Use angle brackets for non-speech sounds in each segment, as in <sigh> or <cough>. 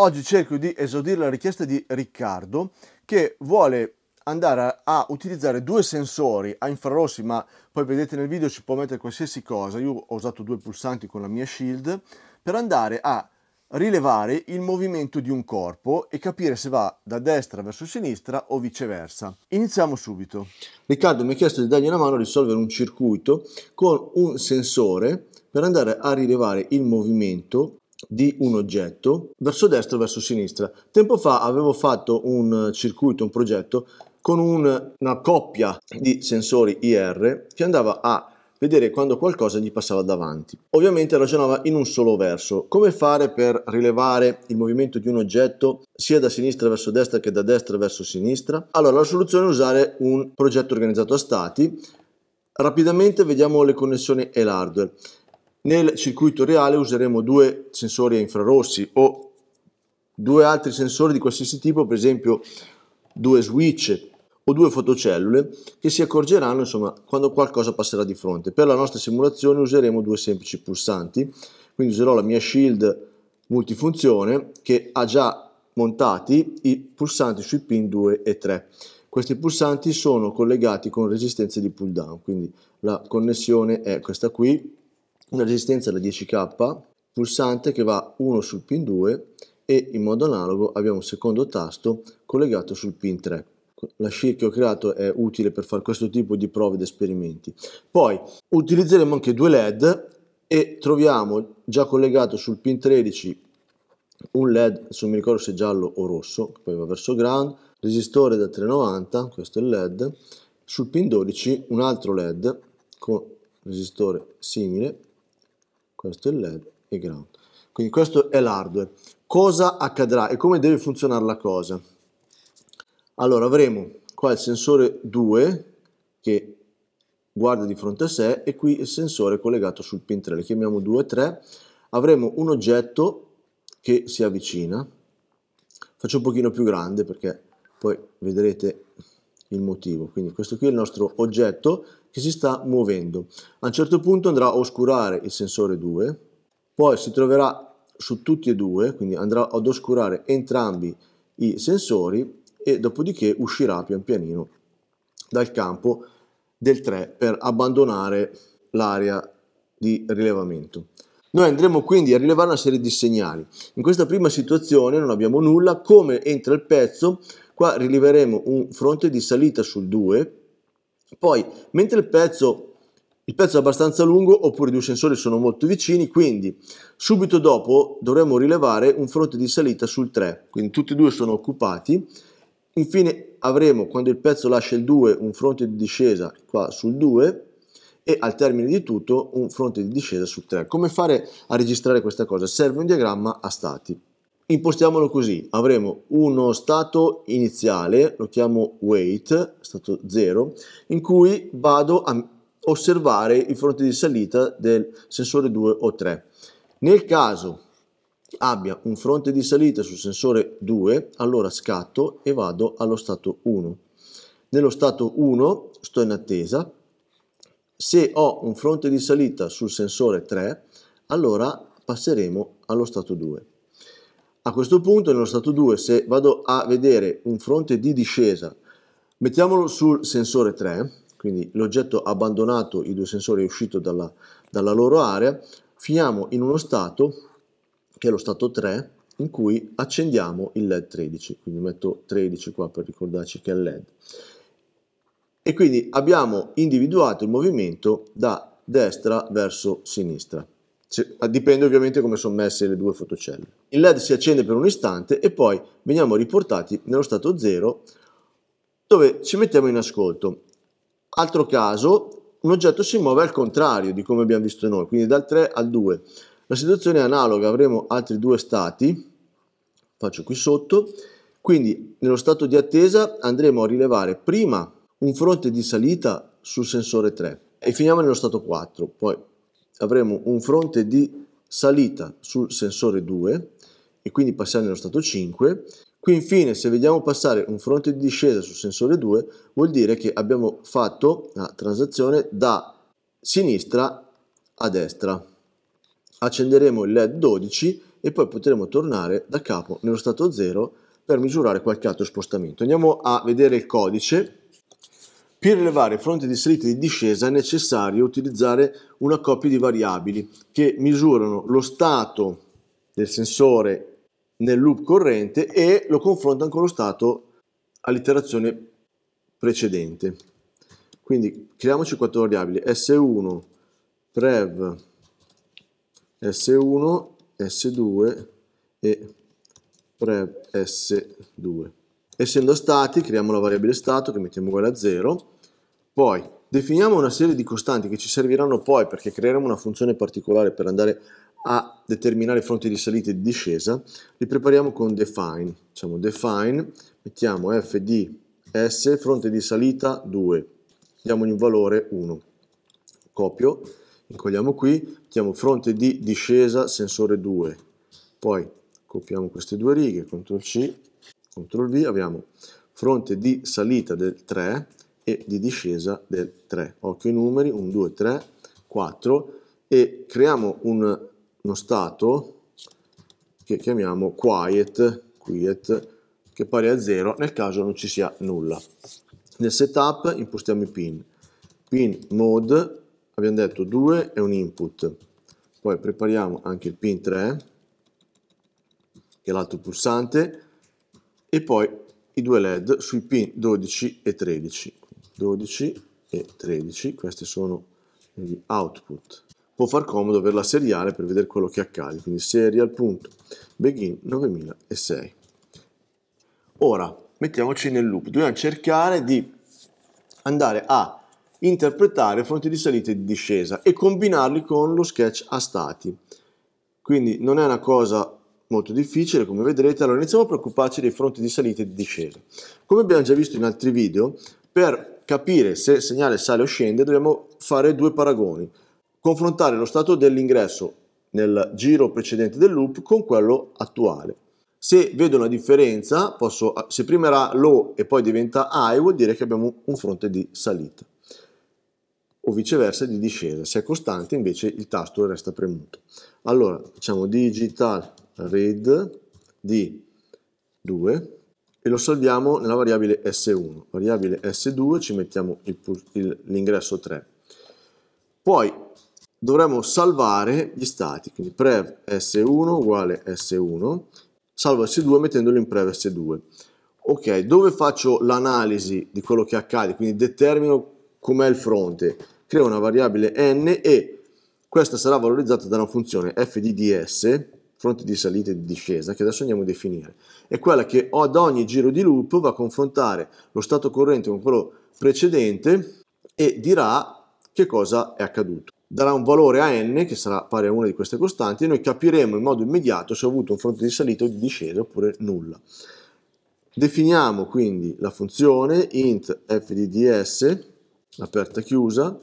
Oggi cerco di esaudire la richiesta di Riccardo che vuole andare a, utilizzare due sensori a infrarossi, ma poi vedete nel video si può mettere qualsiasi cosa, io ho usato due pulsanti con la mia shield, per andare a rilevare il movimento di un corpo e capire se va da destra verso sinistra o viceversa. Iniziamo subito. Riccardo mi ha chiesto di dargli una mano a risolvere un circuito con un sensore per andare a rilevare il movimento di un oggetto verso destra e verso sinistra. Tempo fa avevo fatto un circuito, un progetto con un, una coppia di sensori IR che andava a vedere quando qualcosa gli passava davanti. Ovviamente ragionava in un solo verso. Come fare per rilevare il movimento di un oggetto sia da sinistra verso destra che da destra verso sinistra? Allora la soluzione è usare un progetto organizzato a stati. Rapidamente vediamo le connessioni e l'hardware. Nel circuito reale useremo due sensori a infrarossi o due altri sensori di qualsiasi tipo, per esempio due switch o due fotocellule che si accorgeranno insomma, quando qualcosa passerà di fronte. Per la nostra simulazione useremo due semplici pulsanti, quindi userò la mia shield multifunzione che ha già montati i pulsanti sui pin 2 e 3. Questi pulsanti sono collegati con resistenze di pull down, quindi la connessione è questa qui, una resistenza da 10k, pulsante che va 1 sul pin 2 e in modo analogo abbiamo un secondo tasto collegato sul pin 3. La scia che ho creato è utile per fare questo tipo di prove ed esperimenti. Poi utilizzeremo anche due LED e troviamo già collegato sul pin 13 un LED, non mi ricordo se giallo o rosso, poi va verso ground, resistore da 390, questo è il LED, sul pin 12 un altro LED con resistore simile questo è il LED e ground. Quindi questo è l'hardware. Cosa accadrà e come deve funzionare la cosa? Allora avremo qua il sensore 2 che guarda di fronte a sé e qui il sensore collegato sul pin 3, le chiamiamo 2 3. Avremo un oggetto che si avvicina, faccio un pochino più grande perché poi vedrete il motivo. Quindi questo qui è il nostro oggetto che si sta muovendo. A un certo punto andrà a oscurare il sensore 2, poi si troverà su tutti e due, quindi andrà ad oscurare entrambi i sensori e dopodiché uscirà pian pianino dal campo del 3 per abbandonare l'area di rilevamento. Noi andremo quindi a rilevare una serie di segnali. In questa prima situazione non abbiamo nulla, come entra il pezzo, qua rileveremo un fronte di salita sul 2 poi, mentre il pezzo, il pezzo è abbastanza lungo, oppure i due sensori sono molto vicini, quindi subito dopo dovremo rilevare un fronte di salita sul 3, quindi tutti e due sono occupati. Infine avremo, quando il pezzo lascia il 2, un fronte di discesa qua sul 2, e al termine di tutto un fronte di discesa sul 3. Come fare a registrare questa cosa? Serve un diagramma a stati impostiamolo così, avremo uno stato iniziale, lo chiamo weight, stato 0, in cui vado a osservare i fronti di salita del sensore 2 o 3. Nel caso abbia un fronte di salita sul sensore 2, allora scatto e vado allo stato 1. Nello stato 1 sto in attesa, se ho un fronte di salita sul sensore 3, allora passeremo allo stato 2. A questo punto nello stato 2 se vado a vedere un fronte di discesa, mettiamolo sul sensore 3, quindi l'oggetto abbandonato i due sensori, è uscito dalla, dalla loro area, finiamo in uno stato, che è lo stato 3, in cui accendiamo il LED 13, quindi metto 13 qua per ricordarci che è il LED. E quindi abbiamo individuato il movimento da destra verso sinistra dipende ovviamente come sono messe le due fotocelle. Il LED si accende per un istante e poi veniamo riportati nello stato 0 dove ci mettiamo in ascolto. Altro caso, un oggetto si muove al contrario di come abbiamo visto noi, quindi dal 3 al 2. La situazione è analoga, avremo altri due stati, faccio qui sotto, quindi nello stato di attesa andremo a rilevare prima un fronte di salita sul sensore 3 e finiamo nello stato 4, poi avremo un fronte di salita sul sensore 2 e quindi passare nello stato 5. Qui infine se vediamo passare un fronte di discesa sul sensore 2 vuol dire che abbiamo fatto la transazione da sinistra a destra. Accenderemo il LED 12 e poi potremo tornare da capo nello stato 0 per misurare qualche altro spostamento. Andiamo a vedere il codice per rilevare fronte di salita e di discesa è necessario utilizzare una coppia di variabili che misurano lo stato del sensore nel loop corrente e lo confrontano con lo stato all'iterazione precedente. Quindi creiamoci quattro variabili S1 prev S1 S2 e prev S2. Essendo stati, creiamo la variabile stato che mettiamo uguale a 0, poi definiamo una serie di costanti che ci serviranno poi perché creeremo una funzione particolare per andare a determinare fronti di salita e di discesa, li prepariamo con define, diciamo define, mettiamo f di s, fronte di salita 2, diamogli un valore 1, copio, incolliamo qui, mettiamo fronte di discesa sensore 2, poi copiamo queste due righe, CTRL C, CTRL V, abbiamo fronte di salita del 3 e di discesa del 3. Occhio i numeri, 1, 2, 3, 4 e creiamo un, uno stato che chiamiamo quiet, quiet che è pari a 0 nel caso non ci sia nulla. Nel setup impostiamo i pin. Pin mode abbiamo detto 2 è un input. Poi prepariamo anche il pin 3 che è l'altro pulsante e poi i due led sui pin 12 e 13 12 e 13 questi sono gli output può far comodo averla seriale per vedere quello che accade quindi serial.begin 9006 ora mettiamoci nel loop dobbiamo cercare di andare a interpretare fonti di salita e di discesa e combinarli con lo sketch a stati quindi non è una cosa molto difficile come vedrete, allora iniziamo a preoccuparci dei fronti di salita e di discesa. Come abbiamo già visto in altri video, per capire se il segnale sale o scende dobbiamo fare due paragoni, confrontare lo stato dell'ingresso nel giro precedente del loop con quello attuale. Se vedo una differenza, posso, se prima era low e poi diventa high, vuol dire che abbiamo un fronte di salita o viceversa di discesa. Se è costante invece il tasto resta premuto. Allora facciamo digital read di 2 e lo salviamo nella variabile s1. Variabile s2 ci mettiamo l'ingresso 3. Poi dovremo salvare gli stati, quindi prev s1 uguale s1, salvo s2 mettendolo in prev s2. Ok, dove faccio l'analisi di quello che accade, quindi determino com'è il fronte, creo una variabile n e questa sarà valorizzata da una funzione fdds, fronte di salita e di discesa, che adesso andiamo a definire, è quella che ad ogni giro di loop va a confrontare lo stato corrente con quello precedente e dirà che cosa è accaduto. Darà un valore a n che sarà pari a una di queste costanti e noi capiremo in modo immediato se ho avuto un fronte di salita o di discesa oppure nulla. Definiamo quindi la funzione int f aperta e chiusa,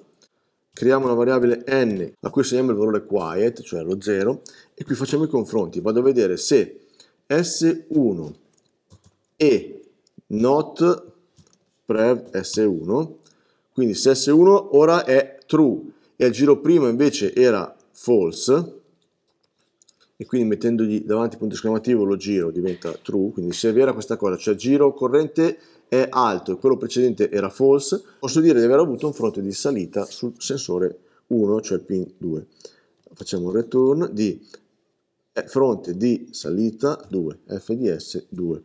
creiamo una variabile n a cui assegniamo il valore quiet, cioè lo 0, e qui facciamo i confronti, vado a vedere se S1 e not prev S1, quindi se S1 ora è true e al giro prima invece era false, e quindi mettendogli davanti punto esclamativo lo giro diventa true, quindi se è vera questa cosa, cioè giro corrente è alto e quello precedente era false, posso dire di aver avuto un fronte di salita sul sensore 1, cioè pin 2. Facciamo un return di fronte di salita 2, f di s 2.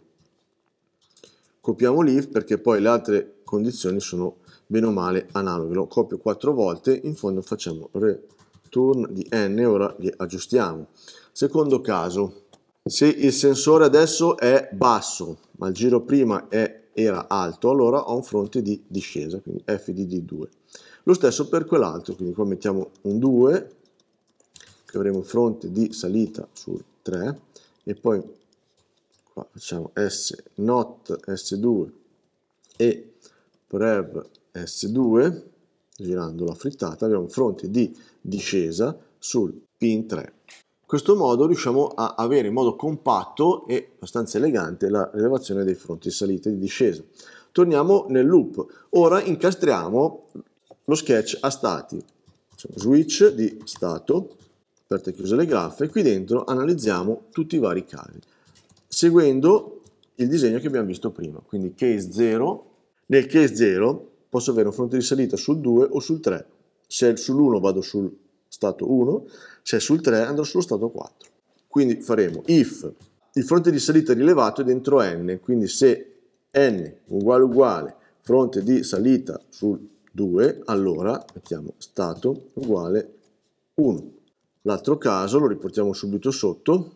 Copiamo l'if perché poi le altre condizioni sono bene o male analoghe. Lo copio quattro volte, in fondo facciamo return di n, ora li aggiustiamo. Secondo caso, se il sensore adesso è basso, ma il giro prima è, era alto, allora ho un fronte di discesa, quindi f di d2. Lo stesso per quell'altro, quindi qua mettiamo un 2, che avremo fronte di salita sul 3 e poi qua facciamo S not S2 e prev S2 girando la frittata abbiamo fronte di discesa sul pin 3 in questo modo riusciamo a avere in modo compatto e abbastanza elegante la rilevazione dei fronti di salita e di discesa torniamo nel loop ora incastriamo lo sketch a stati switch di stato aperte e chiuse le graffe, qui dentro analizziamo tutti i vari casi, seguendo il disegno che abbiamo visto prima, quindi case 0, nel case 0 posso avere un fronte di salita sul 2 o sul 3, se è sull'1 vado sul stato 1, se è sul 3 andrò sullo stato 4. Quindi faremo if il fronte di salita rilevato è dentro n, quindi se n uguale uguale fronte di salita sul 2, allora mettiamo stato uguale 1. L'altro caso lo riportiamo subito sotto,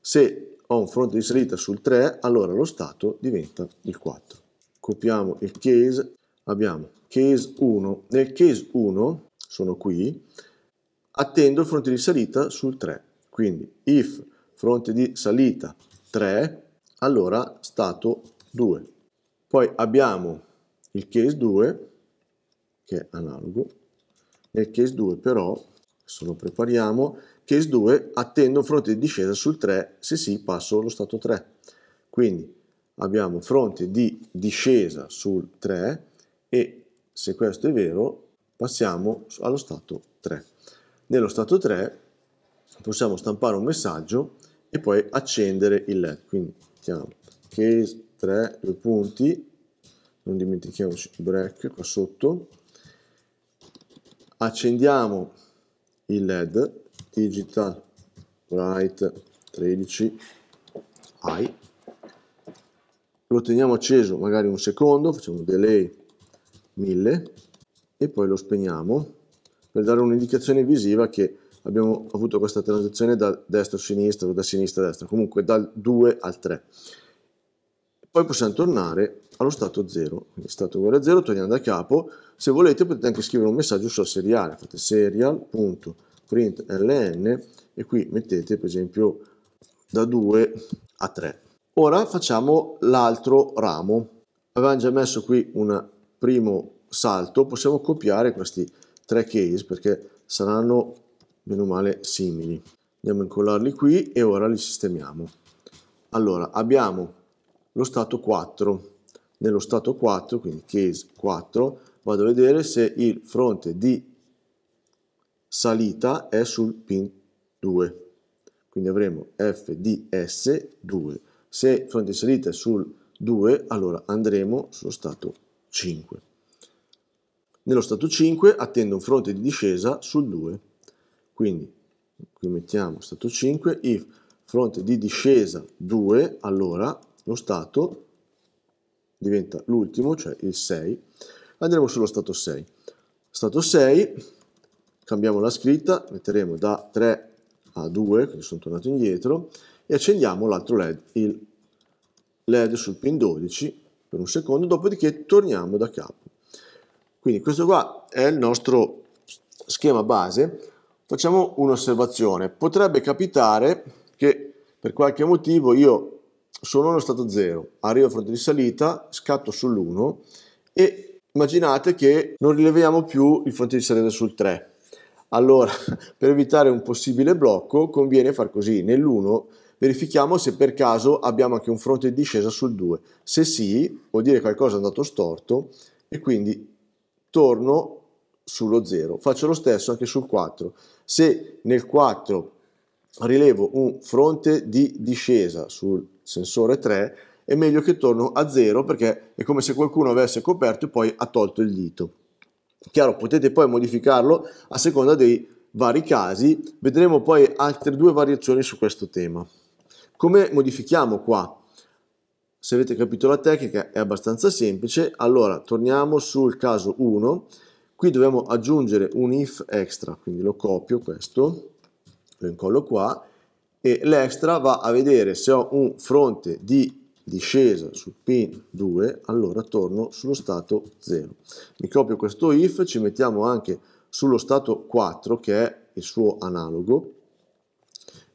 se ho un fronte di salita sul 3, allora lo stato diventa il 4. Copiamo il case, abbiamo case 1, nel case 1 sono qui, attendo il fronte di salita sul 3, quindi if fronte di salita 3, allora stato 2. Poi abbiamo il case 2, che è analogo, nel case 2 però adesso lo prepariamo, case 2, attendo fronte di discesa sul 3, se sì passo allo stato 3. Quindi abbiamo fronte di discesa sul 3 e se questo è vero passiamo allo stato 3. Nello stato 3 possiamo stampare un messaggio e poi accendere il LED, quindi mettiamo case 3, due punti, non dimentichiamoci il break qua sotto, accendiamo il led digital write 13 i lo teniamo acceso magari un secondo facciamo un delay 1000 e poi lo spegniamo per dare un'indicazione visiva che abbiamo avuto questa transizione da destra a sinistra o da sinistra a destra comunque dal 2 al 3 poi possiamo tornare allo stato 0, quindi stato uguale a 0, torniamo da capo. Se volete potete anche scrivere un messaggio sulla seriale, fate serial.println e qui mettete per esempio da 2 a 3. Ora facciamo l'altro ramo. Avevamo già messo qui un primo salto, possiamo copiare questi tre case perché saranno meno male simili. Andiamo a incollarli qui e ora li sistemiamo. Allora, abbiamo lo stato 4. Nello stato 4, quindi case 4, vado a vedere se il fronte di salita è sul pin 2. Quindi avremo FDS 2. Se il fronte di salita è sul 2, allora andremo sullo stato 5. Nello stato 5 attendo un fronte di discesa sul 2. Quindi qui mettiamo stato 5, if fronte di discesa 2, allora lo stato diventa l'ultimo, cioè il 6, andremo sullo stato 6. Stato 6, cambiamo la scritta, metteremo da 3 a 2, quindi sono tornato indietro, e accendiamo l'altro LED, il LED sul pin 12 per un secondo, dopodiché torniamo da capo. Quindi questo qua è il nostro schema base. Facciamo un'osservazione. Potrebbe capitare che per qualche motivo io sono allo stato 0, arrivo a fronte di salita, scatto sull'1 e immaginate che non rileviamo più il fronte di salita sul 3. Allora, <laughs> per evitare un possibile blocco, conviene far così. Nell'1 verifichiamo se per caso abbiamo anche un fronte di discesa sul 2. Se sì, vuol dire qualcosa è andato storto e quindi torno sullo 0. Faccio lo stesso anche sul 4. Se nel 4 rilevo un fronte di discesa sul sensore 3, è meglio che torno a 0 perché è come se qualcuno avesse coperto e poi ha tolto il dito. Chiaro, potete poi modificarlo a seconda dei vari casi, vedremo poi altre due variazioni su questo tema. Come modifichiamo qua? Se avete capito la tecnica è abbastanza semplice, allora torniamo sul caso 1, qui dobbiamo aggiungere un if extra, quindi lo copio questo, lo incollo qua e l'extra va a vedere se ho un fronte di discesa sul pin 2 allora torno sullo stato 0 mi copio questo if ci mettiamo anche sullo stato 4 che è il suo analogo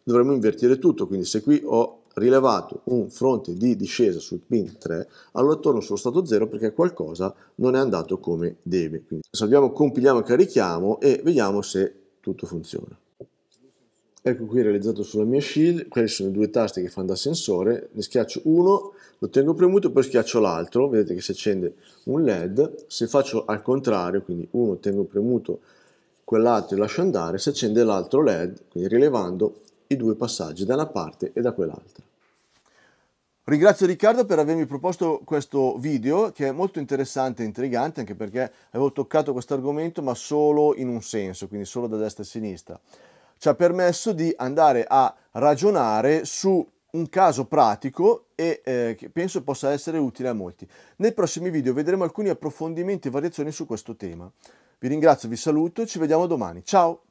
dovremmo invertire tutto quindi se qui ho rilevato un fronte di discesa sul pin 3 allora torno sullo stato 0 perché qualcosa non è andato come deve quindi salviamo compiliamo e carichiamo e vediamo se tutto funziona ecco qui realizzato sulla mia shield, questi sono i due tasti che fanno da sensore, ne schiaccio uno, lo tengo premuto e poi schiaccio l'altro, vedete che si accende un led, se faccio al contrario, quindi uno tengo premuto quell'altro e lascio andare, si accende l'altro led, quindi rilevando i due passaggi da una parte e da quell'altra. Ringrazio Riccardo per avermi proposto questo video che è molto interessante e intrigante anche perché avevo toccato questo argomento ma solo in un senso, quindi solo da destra e sinistra ci ha permesso di andare a ragionare su un caso pratico e eh, che penso possa essere utile a molti. Nei prossimi video vedremo alcuni approfondimenti e variazioni su questo tema. Vi ringrazio, vi saluto e ci vediamo domani. Ciao!